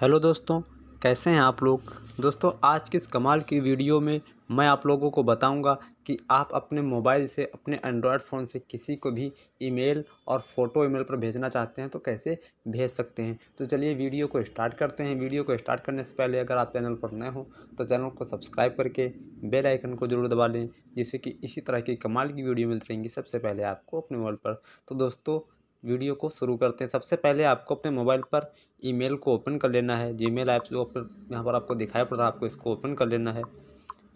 hello दोस्तों कैसे हैं आप लोग दोस्तों आज के इस कमाल की वीडियो में मैं आप लोगों को बताऊंगा कि आप अपने मोबाइल से अपने एंड्रॉयड फ़ोन से किसी को भी ईमेल और फ़ोटो ईमेल पर भेजना चाहते हैं तो कैसे भेज सकते हैं तो चलिए वीडियो को स्टार्ट करते हैं वीडियो को स्टार्ट करने से पहले अगर आप चैनल पर नए हो तो चैनल को सब्सक्राइब करके बेल आइकन को ज़रूर दबा लें जिससे कि इसी तरह की कमाल की वीडियो मिलती रहेंगी सबसे पहले आपको अपने मोबाइल पर तो दोस्तों वीडियो को शुरू करते हैं सबसे पहले आपको अपने मोबाइल पर ईमेल को ओपन कर लेना है जीमेल ऐप जो यहाँ पर आपको दिखाई पड़ रहा है आपको इसको ओपन कर लेना है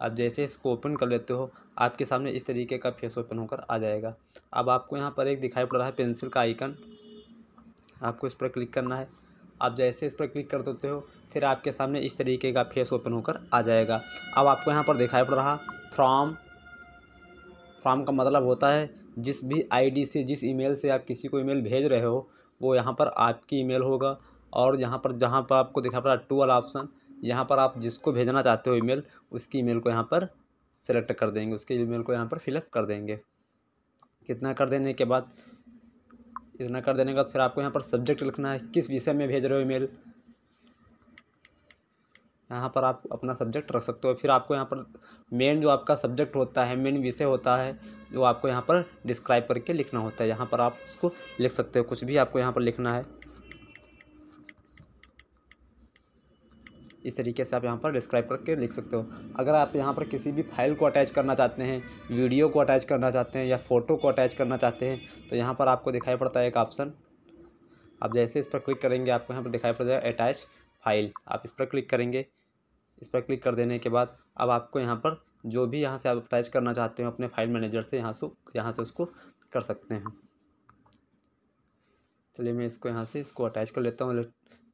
आप जैसे इसको ओपन कर लेते हो आपके सामने इस तरीके का फेस ओपन होकर आ जाएगा अब आपको यहाँ पर एक दिखाई पड़ रहा है पेंसिल का आइकन आपको इस पर क्लिक करना है आप जैसे इस पर क्लिक कर देते हो फिर आपके सामने इस तरीके का फेस ओपन होकर आ जाएगा अब आपको यहाँ पर दिखाई पड़ रहा फ्राम फ्राम का मतलब होता है जिस भी आईडी से जिस ईमेल से आप किसी को ईमेल भेज रहे हो वो यहाँ पर आपकी ईमेल होगा और यहाँ पर जहाँ पर आपको दिखा पड़ा टू वाला ऑप्शन यहाँ पर आप जिसको भेजना चाहते हो ईमेल उसकी ईमेल को यहाँ पर सेलेक्ट कर देंगे उसके ईमेल को यहाँ पर फिलअप कर देंगे कितना कर देने के बाद इतना कर देने के बाद फिर आपको यहाँ पर सब्जेक्ट लिखना है किस विषय में भेज रहे हो ई यहाँ पर आप अपना सब्जेक्ट रख सकते हो फिर आपको यहाँ पर मेन जो आपका सब्जेक्ट होता है मेन विषय होता है जो आपको यहाँ पर डिस्क्राइब करके लिखना होता है यहाँ पर आप उसको लिख सकते हो कुछ भी आपको यहाँ पर लिखना है इस तरीके से आप यहाँ पर डिस्क्राइब करके लिख सकते हो अगर आप यहाँ पर किसी भी फाइल को अटैच करना चाहते हैं वीडियो को अटैच करना चाहते हैं या फ़ोटो को अटैच करना चाहते हैं तो यहाँ पर आपको दिखाई पड़ता है एक ऑप्शन आप जैसे इस पर क्लिक करेंगे आपको यहाँ पर दिखाई पड़ जाएगा अटैच फाइल आप इस पर क्लिक करेंगे इस पर क्लिक कर देने के बाद अब आपको यहाँ पर जो भी यहाँ से आप अटैच करना चाहते हो अपने फाइल मैनेजर से यहाँ से यहाँ से उसको कर सकते हैं चलिए मैं इसको यहाँ से इसको अटैच कर लेता हूँ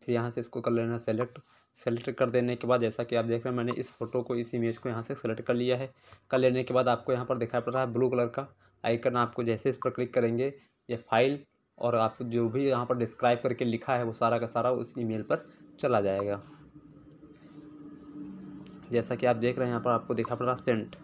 फिर यहाँ से इसको कर लेना सेलेक्ट सेलेक्ट कर देने के बाद जैसा कि आप देख रहे हैं मैंने इस फोटो को इस इमेज को यहाँ से सेलेक्ट कर लिया है कर लेने के बाद आपको यहाँ पर दिखाई पड़ रहा है ब्लू कलर का आइकन आपको जैसे इस पर क्लिक करेंगे ये फाइल और आप जो भी यहाँ पर डिस्क्राइब करके लिखा है वो सारा का सारा उस ईमेल पर चला जाएगा जैसा कि आप देख रहे हैं यहाँ पर आपको दिखा पड़ रहा सेंट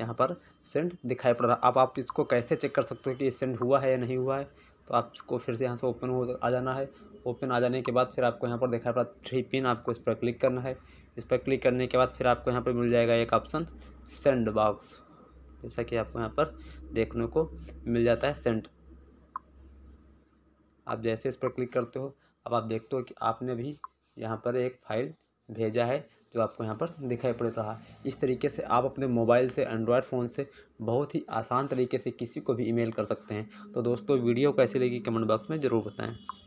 यहाँ पर सेंट दिखाई पड़ रहा अब आप इसको कैसे चेक कर सकते हो कि सेंट हुआ है या नहीं हुआ है तो आपको फिर से यहाँ से ओपन हो आ जाना है ओपन आ जाने के बाद फिर आपको यहाँ पर दिखाई पड़ा थ्री पिन आपको इस पर क्लिक करना है इस पर क्लिक करने के बाद फिर आपको यहाँ पर मिल जाएगा एक ऑप्शन सेंड बॉक्स जैसा कि आपको यहाँ पर देखने को मिल जाता है सेंट आप जैसे इस पर क्लिक करते हो अब आप देखते हो कि आपने भी यहाँ पर एक फाइल भेजा है जो आपको यहाँ पर दिखाई पड़ रहा है इस तरीके से आप अपने मोबाइल से एंड्रॉयड फ़ोन से बहुत ही आसान तरीके से किसी को भी ईमेल कर सकते हैं तो दोस्तों वीडियो कैसी लगी कमेंट बॉक्स में ज़रूर बताएं